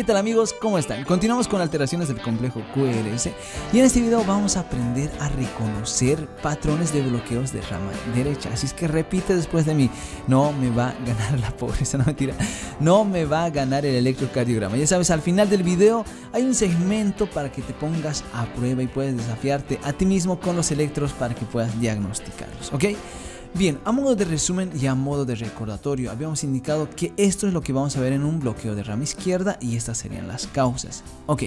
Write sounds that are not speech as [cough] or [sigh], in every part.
¿Qué tal amigos? ¿Cómo están? Continuamos con alteraciones del complejo QRS y en este video vamos a aprender a reconocer patrones de bloqueos de rama derecha. Así es que repite después de mí, no me va a ganar la [laughs] pobreza, no mentira, no me va a ganar el electrocardiograma. Ya sabes, al final del video hay un segmento para que te pongas a prueba y puedes desafiarte a ti mismo con los electros para que puedas diagnosticarlos, ¿ok? Bien, a modo de resumen y a modo de recordatorio, habíamos indicado que esto es lo que vamos a ver en un bloqueo de rama izquierda y estas serían las causas. Ok,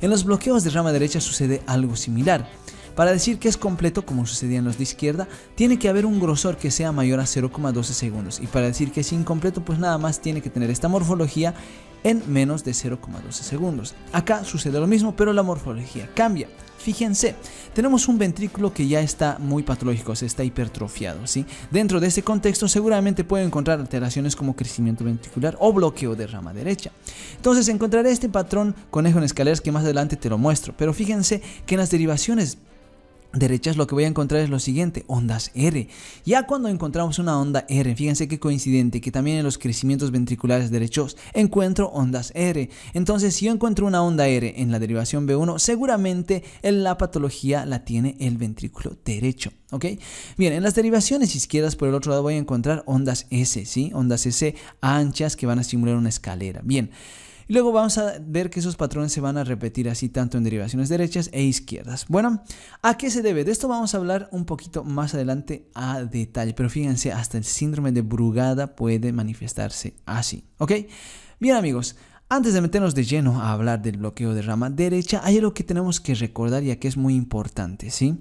en los bloqueos de rama derecha sucede algo similar. Para decir que es completo, como sucedía en los de izquierda, tiene que haber un grosor que sea mayor a 0,12 segundos. Y para decir que es incompleto, pues nada más tiene que tener esta morfología en menos de 0,12 segundos. Acá sucede lo mismo, pero la morfología cambia. Fíjense, tenemos un ventrículo que ya está muy patológico, se está hipertrofiado, ¿sí? Dentro de este contexto seguramente puede encontrar alteraciones como crecimiento ventricular o bloqueo de rama derecha. Entonces encontraré este patrón conejo en escaleras que más adelante te lo muestro, pero fíjense que en las derivaciones derechas lo que voy a encontrar es lo siguiente, ondas R. Ya cuando encontramos una onda R, fíjense qué coincidente, que también en los crecimientos ventriculares derechos encuentro ondas R. Entonces, si yo encuentro una onda R en la derivación B1, seguramente en la patología la tiene el ventrículo derecho. ¿Ok? Bien, en las derivaciones izquierdas por el otro lado voy a encontrar ondas S, ¿sí? Ondas S anchas que van a simular una escalera. Bien luego vamos a ver que esos patrones se van a repetir así tanto en derivaciones derechas e izquierdas. Bueno, ¿a qué se debe? De esto vamos a hablar un poquito más adelante a detalle, pero fíjense, hasta el síndrome de Brugada puede manifestarse así, ¿ok? Bien amigos, antes de meternos de lleno a hablar del bloqueo de rama derecha, hay algo que tenemos que recordar ya que es muy importante, ¿sí?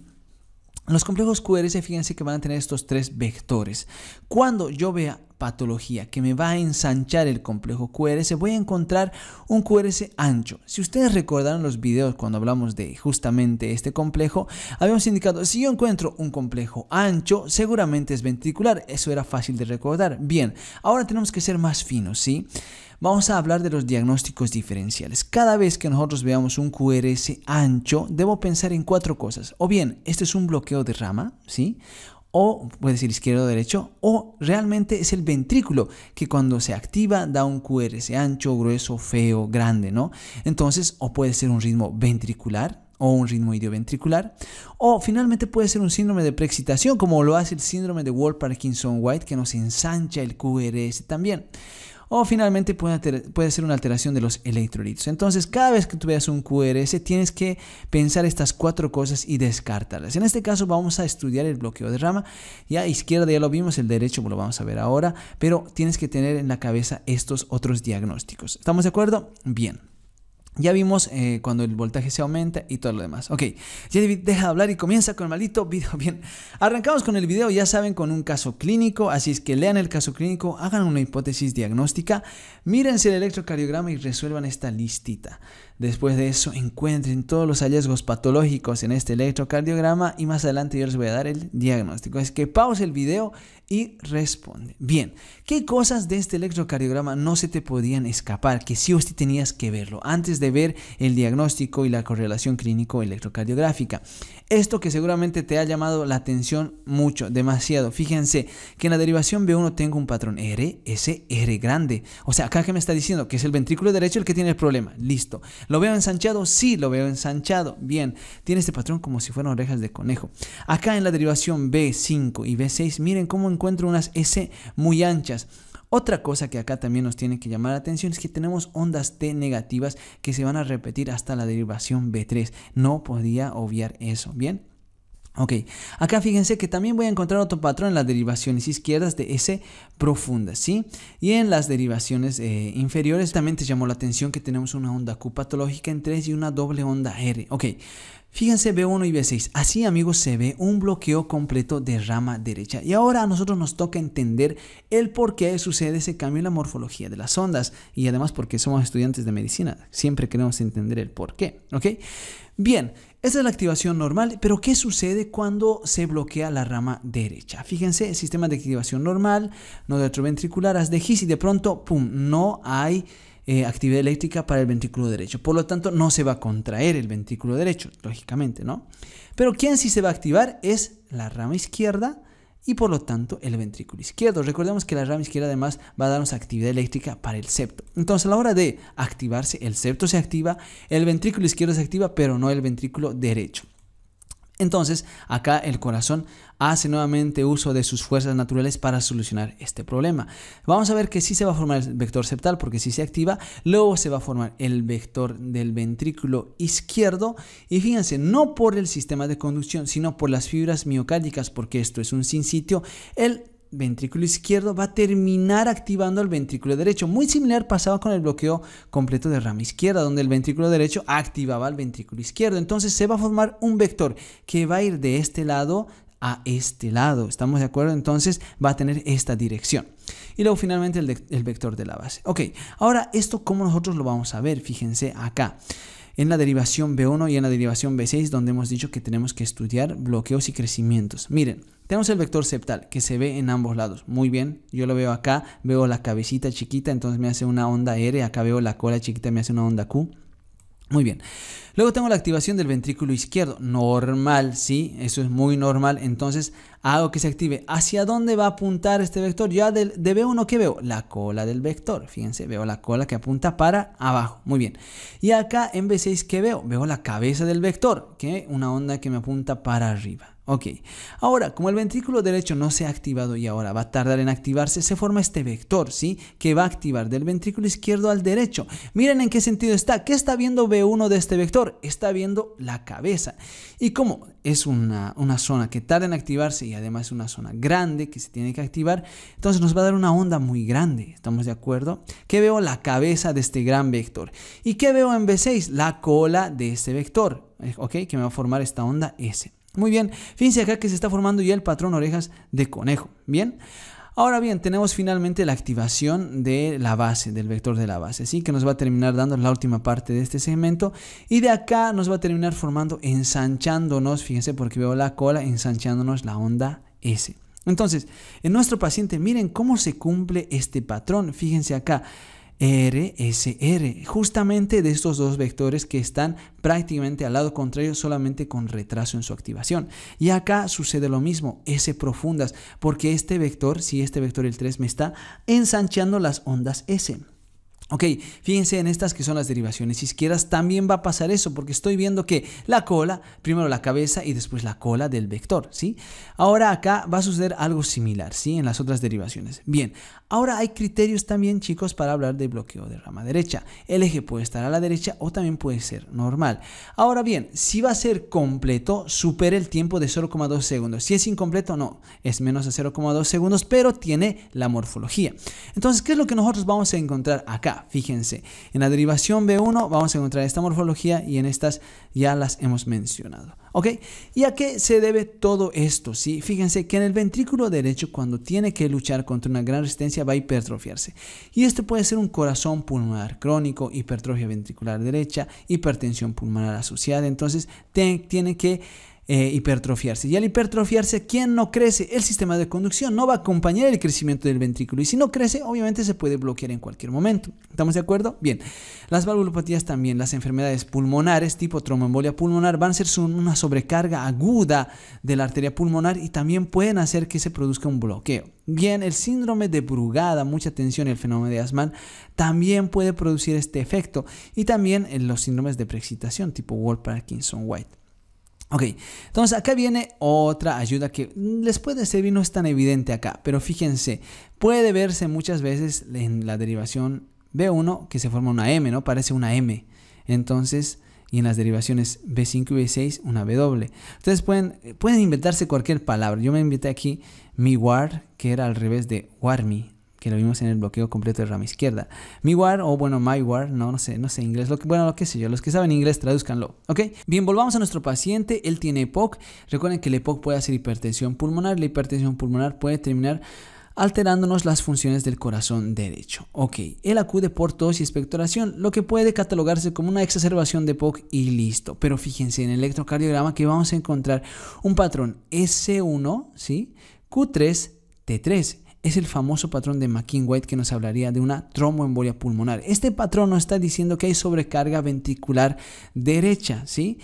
Los complejos QRS, fíjense que van a tener estos tres vectores. Cuando yo vea patología que me va a ensanchar el complejo QRS, voy a encontrar un QRS ancho. Si ustedes recordaron los videos cuando hablamos de justamente este complejo, habíamos indicado, si yo encuentro un complejo ancho, seguramente es ventricular. Eso era fácil de recordar. Bien, ahora tenemos que ser más finos, ¿sí? sí vamos a hablar de los diagnósticos diferenciales. Cada vez que nosotros veamos un QRS ancho, debo pensar en cuatro cosas. O bien, este es un bloqueo de rama, ¿sí? o puede ser izquierdo o derecho, o realmente es el ventrículo que cuando se activa da un QRS ancho, grueso, feo, grande, ¿no? Entonces, o puede ser un ritmo ventricular o un ritmo idioventricular, o finalmente puede ser un síndrome de preexcitación, como lo hace el síndrome de Ward Parkinson White, que nos ensancha el QRS también o finalmente puede, puede ser una alteración de los electrolitos. Entonces, cada vez que tú veas un QRS, tienes que pensar estas cuatro cosas y descartarlas. En este caso, vamos a estudiar el bloqueo de rama. Ya izquierda ya lo vimos, el derecho pues, lo vamos a ver ahora, pero tienes que tener en la cabeza estos otros diagnósticos. ¿Estamos de acuerdo? Bien. Ya vimos eh, cuando el voltaje se aumenta y todo lo demás. Ok, ya deja de hablar y comienza con el maldito video. [laughs] Bien, arrancamos con el video, ya saben, con un caso clínico. Así es que lean el caso clínico, hagan una hipótesis diagnóstica, mírense el electrocardiograma y resuelvan esta listita. Después de eso, encuentren todos los hallazgos patológicos en este electrocardiograma y más adelante yo les voy a dar el diagnóstico. Es que pause el video y responde. Bien, ¿qué cosas de este electrocardiograma no se te podían escapar? Que si o sí tenías que verlo antes de ver el diagnóstico y la correlación clínico electrocardiográfica. Esto que seguramente te ha llamado la atención mucho, demasiado. Fíjense que en la derivación B1 tengo un patrón R, S, R grande. O sea, acá que me está diciendo que es el ventrículo derecho el que tiene el problema. Listo. ¿Lo veo ensanchado? Sí, lo veo ensanchado. Bien. Tiene este patrón como si fueran orejas de conejo. Acá en la derivación B5 y B6, miren cómo encuentro unas S muy anchas. Otra cosa que acá también nos tiene que llamar la atención es que tenemos ondas T negativas que se van a repetir hasta la derivación B3. No podía obviar eso, ¿bien? Ok, acá fíjense que también voy a encontrar otro patrón en las derivaciones izquierdas de S profundas, ¿sí? Y en las derivaciones eh, inferiores también te llamó la atención que tenemos una onda Q patológica en 3 y una doble onda R. Ok, Fíjense B1 y B6. Así amigos se ve un bloqueo completo de rama derecha. Y ahora a nosotros nos toca entender el por qué sucede ese cambio en la morfología de las ondas. Y además porque somos estudiantes de medicina. Siempre queremos entender el por qué. ¿Ok? Bien, esta es la activación normal, pero ¿qué sucede cuando se bloquea la rama derecha? Fíjense, sistema de activación normal, nodo retroventricular, as de His y de pronto, ¡pum!, no hay eh, actividad eléctrica para el ventrículo derecho. Por lo tanto, no se va a contraer el ventrículo derecho, lógicamente, ¿no? Pero quien sí se va a activar es la rama izquierda y por lo tanto el ventrículo izquierdo. Recordemos que la rama izquierda además va a darnos actividad eléctrica para el septo. Entonces a la hora de activarse, el septo se activa, el ventrículo izquierdo se activa, pero no el ventrículo derecho. Entonces, acá el corazón hace nuevamente uso de sus fuerzas naturales para solucionar este problema. Vamos a ver que sí se va a formar el vector septal, porque si se activa, luego se va a formar el vector del ventrículo izquierdo. Y fíjense, no por el sistema de conducción, sino por las fibras miocárdicas, porque esto es un sin sitio, el ventrículo izquierdo va a terminar activando el ventrículo derecho. Muy similar pasaba con el bloqueo completo de rama izquierda, donde el ventrículo derecho activaba el ventrículo izquierdo. Entonces se va a formar un vector que va a ir de este lado a este lado. ¿Estamos de acuerdo? Entonces va a tener esta dirección. Y luego finalmente el, vector de la base. Ok, ahora esto cómo nosotros lo vamos a ver. Fíjense acá en la derivación B1 y en la derivación B6, donde hemos dicho que tenemos que estudiar bloqueos y crecimientos. Miren, tenemos el vector septal que se ve en ambos lados. Muy bien, yo lo veo acá, veo la cabecita chiquita, entonces me hace una onda R, acá veo la cola chiquita, me hace una onda Q. Muy bien. Luego tengo la activación del ventrículo izquierdo. Normal, ¿sí? Eso es muy normal. Entonces hago que se active. ¿Hacia dónde va a apuntar este vector? Ya de, B1, ¿qué veo. La cola del vector. Fíjense, veo la cola que apunta para abajo. Muy bien. Y acá en B6 ¿qué veo? Veo la cabeza del vector, que una onda que me apunta para arriba. Ok, ahora como el ventrículo derecho no se ha activado y ahora va a tardar en activarse, se forma este vector, ¿sí? Que va a activar del ventrículo izquierdo al derecho. Miren en qué sentido está. ¿Qué está viendo B1 de este vector? Está viendo la cabeza. Y como es una, zona que tarda en activarse y además es una zona grande que se tiene que activar, entonces nos va a dar una onda muy grande, ¿estamos de acuerdo? ¿Qué veo? La cabeza de este gran vector. ¿Y qué veo en B6? La cola de ese vector, ¿ok? Que me va a formar esta onda S. Muy bien, fíjense acá que se está formando ya el patrón orejas de conejo. Bien, Ahora bien, tenemos finalmente la activación de la base, del vector de la base, ¿sí? que nos va a terminar dando la última parte de este segmento y de acá nos va a terminar formando, ensanchándonos, fíjense porque veo la cola, ensanchándonos la onda S. Entonces, en nuestro paciente, miren cómo se cumple este patrón, fíjense acá, RSR, justamente de estos dos vectores que están prácticamente al lado contrario, solamente con retraso en su activación. Y acá sucede lo mismo, S profundas, porque este vector, si este vector el 3 me está ensanchando las ondas S. Ok, fíjense en estas que son las derivaciones izquierdas, también va a pasar eso, porque estoy viendo que la cola, primero la cabeza y después la cola del vector, ¿sí? Ahora acá va a suceder algo similar, ¿sí? En las otras derivaciones. Bien, ahora hay criterios también, chicos, para hablar de bloqueo de rama derecha. El eje puede estar a la derecha o también puede ser normal. Ahora bien, si va a ser completo, supere el tiempo de 0,2 segundos. Si es incompleto, no, es menos de 0,2 segundos, pero tiene la morfología. Entonces, ¿qué es lo que nosotros vamos a encontrar acá? fíjense. En la derivación B1 vamos a encontrar esta morfología y en estas ya las hemos mencionado. ¿Ok? ¿Y a qué se debe todo esto? ¿sí? Fíjense que en el ventrículo derecho cuando tiene que luchar contra una gran resistencia va a hipertrofiarse. Y esto puede ser un corazón pulmonar crónico, hipertrofia ventricular derecha, hipertensión pulmonar asociada. Entonces tiene que eh, hipertrofiarse. Y al hipertrofiarse, ¿quién no crece? El sistema de conducción no va a acompañar el crecimiento del ventrículo. Y si no crece, obviamente se puede bloquear en cualquier momento. ¿Estamos de acuerdo? Bien. Las valvulopatías también, las enfermedades pulmonares tipo tromboembolia pulmonar, van a ser una sobrecarga aguda de la arteria pulmonar y también pueden hacer que se produzca un bloqueo. Bien, el síndrome de Brugada, mucha atención, el fenómeno de Asman, también puede producir este efecto. Y también en eh, los síndromes de preexcitación tipo Wolf Parkinson-White. Ok, entonces acá viene otra ayuda que les puede servir, no es tan evidente acá, pero fíjense, puede verse muchas veces en la derivación B1 que se forma una M, ¿no? Parece una M. Entonces, y en las derivaciones B5 y B6 una W. entonces pueden, pueden inventarse cualquier palabra. Yo me inventé aquí mi war, que era al revés de me que lo vimos en el bloqueo completo de rama izquierda. war o bueno, MyWar, no, no sé, no sé inglés, lo que, bueno, lo que sé yo, los que saben inglés, tradúzcanlo, ¿ok? Bien, volvamos a nuestro paciente, él tiene EPOC, recuerden que el EPOC puede hacer hipertensión pulmonar, la hipertensión pulmonar puede terminar alterándonos las funciones del corazón derecho. Ok, él acude por tos y expectoración, lo que puede catalogarse como una exacerbación de EPOC y listo. Pero fíjense en el electrocardiograma que vamos a encontrar un patrón S1, ¿sí? Q3, T3 es el famoso patrón de McKean-White que nos hablaría de una tromboembolia pulmonar. Este patrón nos está diciendo que hay sobrecarga ventricular derecha, ¿sí?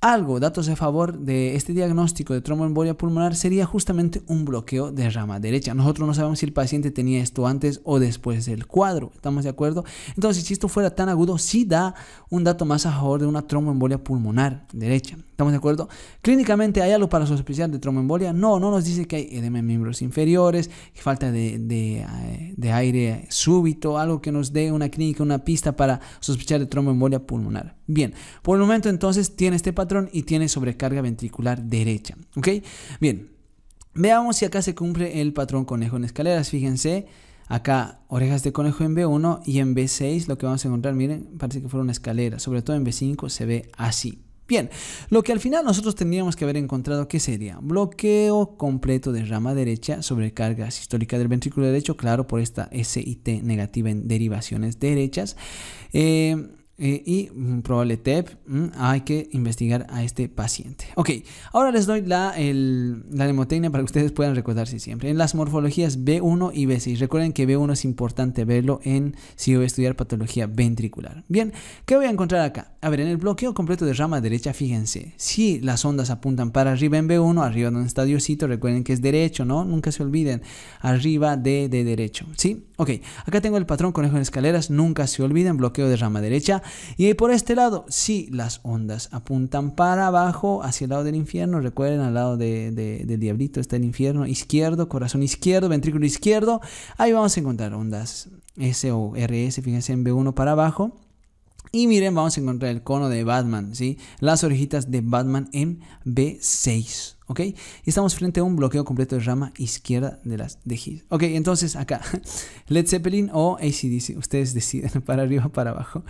Algo, datos a favor de este diagnóstico de tromboembolia pulmonar sería justamente un bloqueo de rama derecha. Nosotros no sabemos si el paciente tenía esto antes o después del cuadro, ¿estamos de acuerdo? Entonces, si esto fuera tan agudo, sí da un dato más a favor de una tromboembolia pulmonar derecha. ¿Estamos de acuerdo? Clínicamente, ¿hay algo para sospechar de tromboembolia? No, no nos dice que hay edema en miembros inferiores, falta eh, de, aire súbito, algo que nos dé una clínica, una pista para sospechar de tromboembolia pulmonar. Bien, por el momento entonces tiene este patrón y tiene sobrecarga ventricular derecha. ¿Ok? Bien, veamos si acá se cumple el patrón conejo en escaleras. Fíjense. Acá, orejas de conejo en B1 y en B6, lo que vamos a encontrar, miren, parece que fuera una escalera. Sobre todo en B5 se ve así. Bien, lo que al final nosotros tendríamos que haber encontrado qué sería bloqueo completo de rama derecha sobre carga sistólica del ventrículo derecho, claro, por esta T negativa en derivaciones derechas. Eh, eh, y mm, probable TEP, mm, hay que investigar a este paciente. Ok, ahora les doy la, el, nemotecnia para que ustedes puedan recordarse siempre. En las morfologías B1 y B6, recuerden que B1 es importante verlo en si voy a estudiar patología ventricular. Bien, ¿qué voy a encontrar acá? A ver, en el bloqueo completo de rama derecha, fíjense, si las ondas apuntan para arriba en B1, arriba donde un estadiocito. recuerden que es derecho, ¿no? Nunca se olviden, arriba de, de derecho, ¿sí? Ok, acá tengo el patrón conejo en escaleras, nunca se olviden, bloqueo de rama derecha. Y por este lado, si las ondas apuntan para abajo, hacia el lado del infierno. Recuerden, al lado de, del diablito está el infierno izquierdo, corazón izquierdo, ventrículo izquierdo. Ahí vamos a encontrar ondas S o RS, fíjense en B1 para abajo. Y miren, vamos a encontrar el cono de Batman, Las orejitas de Batman en B6. ¿ok? Y estamos frente a un bloqueo completo de rama izquierda de las de His. Ok, entonces acá, [laughs] Led Zeppelin o ACDC, ustedes deciden [laughs] para arriba, para abajo.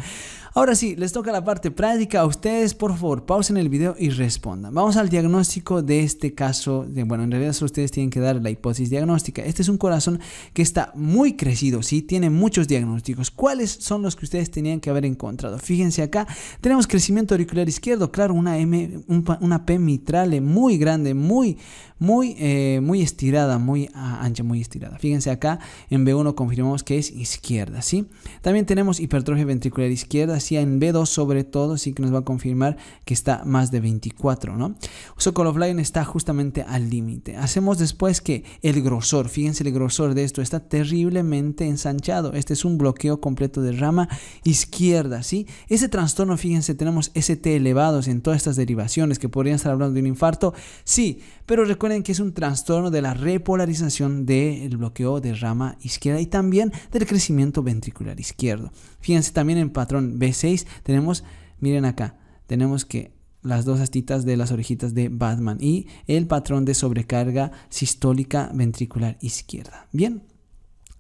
Ahora sí, les toca la parte práctica a ustedes, por favor, pausen el video y respondan. Vamos al diagnóstico de este caso, bueno, en realidad solo ustedes tienen que dar la hipótesis diagnóstica. Este es un corazón que está muy crecido, ¿sí? Tiene muchos diagnósticos. ¿Cuáles son los que ustedes tenían que haber encontrado? Fíjense acá, tenemos crecimiento auricular izquierdo, claro, una M, una P mitrale muy grande muy, muy, eh, muy estirada, muy ah, ancha, muy estirada. Fíjense acá, en B1 confirmamos que es izquierda, ¿sí? También tenemos hipertrofia ventricular izquierda, sí, en B2 sobre todo, sí que nos va a confirmar que está más de 24, ¿no? color está justamente al límite. Hacemos después que el grosor, fíjense el grosor de esto, está terriblemente ensanchado. Este es un bloqueo completo de rama izquierda, ¿sí? Ese trastorno, fíjense, tenemos ST elevados en todas estas derivaciones que podrían estar hablando de un infarto, Sí, pero recuerden que es un trastorno de la repolarización del bloqueo de rama izquierda y también del crecimiento ventricular izquierdo. Fíjense también en patrón B6 tenemos, miren acá, tenemos que las dos astitas de las orejitas de Batman y el patrón de sobrecarga sistólica ventricular izquierda. Bien,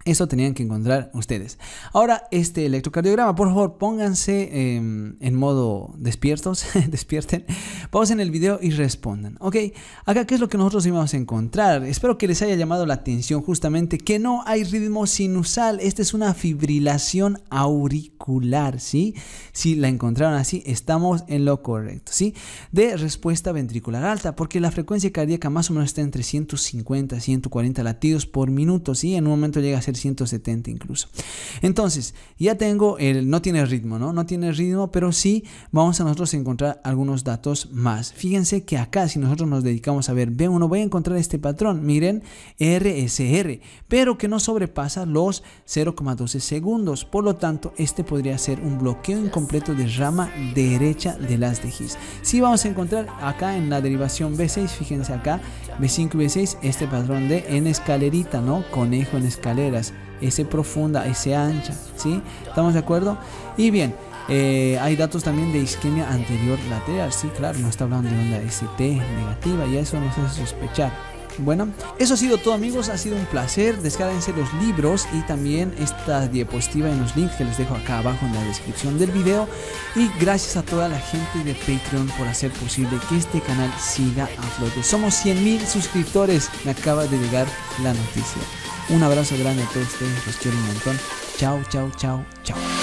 eso tenían que encontrar ustedes. Ahora, este electrocardiograma, por favor, pónganse em, en modo despiertos, [laughs] despierten, pausen el video y respondan. Ok, acá, ¿qué es lo que nosotros íbamos a encontrar? Espero que les haya llamado la atención justamente que no hay ritmo sinusal. Esta es una fibrilación auricular, ¿sí? Si la encontraron así, estamos en lo correcto, ¿sí? De respuesta ventricular alta, porque la frecuencia cardíaca más o menos está entre 150 y 140 latidos por minuto, ¿sí? En un momento llega a ser 170 incluso. Entonces, ya tengo el, no tiene ritmo, ¿no? No tiene ritmo, pero sí vamos a nosotros encontrar algunos datos más. Fíjense que acá, si nosotros nos dedicamos a ver B1, voy a encontrar este patrón, miren, RSR, pero que no sobrepasa los 0,12 segundos. Por lo tanto, este podría ser un bloqueo incompleto de rama derecha de las de Si vamos a encontrar acá en la derivación B6, fíjense acá, B5 y B6, este patrón de en escalerita, ¿no? Conejo en escalera S profunda, S ancha, ¿sí? ¿Estamos de acuerdo? Y bien, eh, hay datos también de isquemia anterior lateral, sí, claro, no está hablando de onda ST negativa y eso nos hace sospechar. Bueno, eso ha sido todo amigos, ha sido un placer. Descádense los libros y también esta diapositiva en los links que les dejo acá abajo en la descripción del video. Y gracias a toda la gente de Patreon por hacer posible que este canal siga a flote. Somos 100.000 suscriptores, me acaba de llegar la noticia. Un abrazo grande a todos ustedes, los quiero un montón. Chao, chao, chao, chao.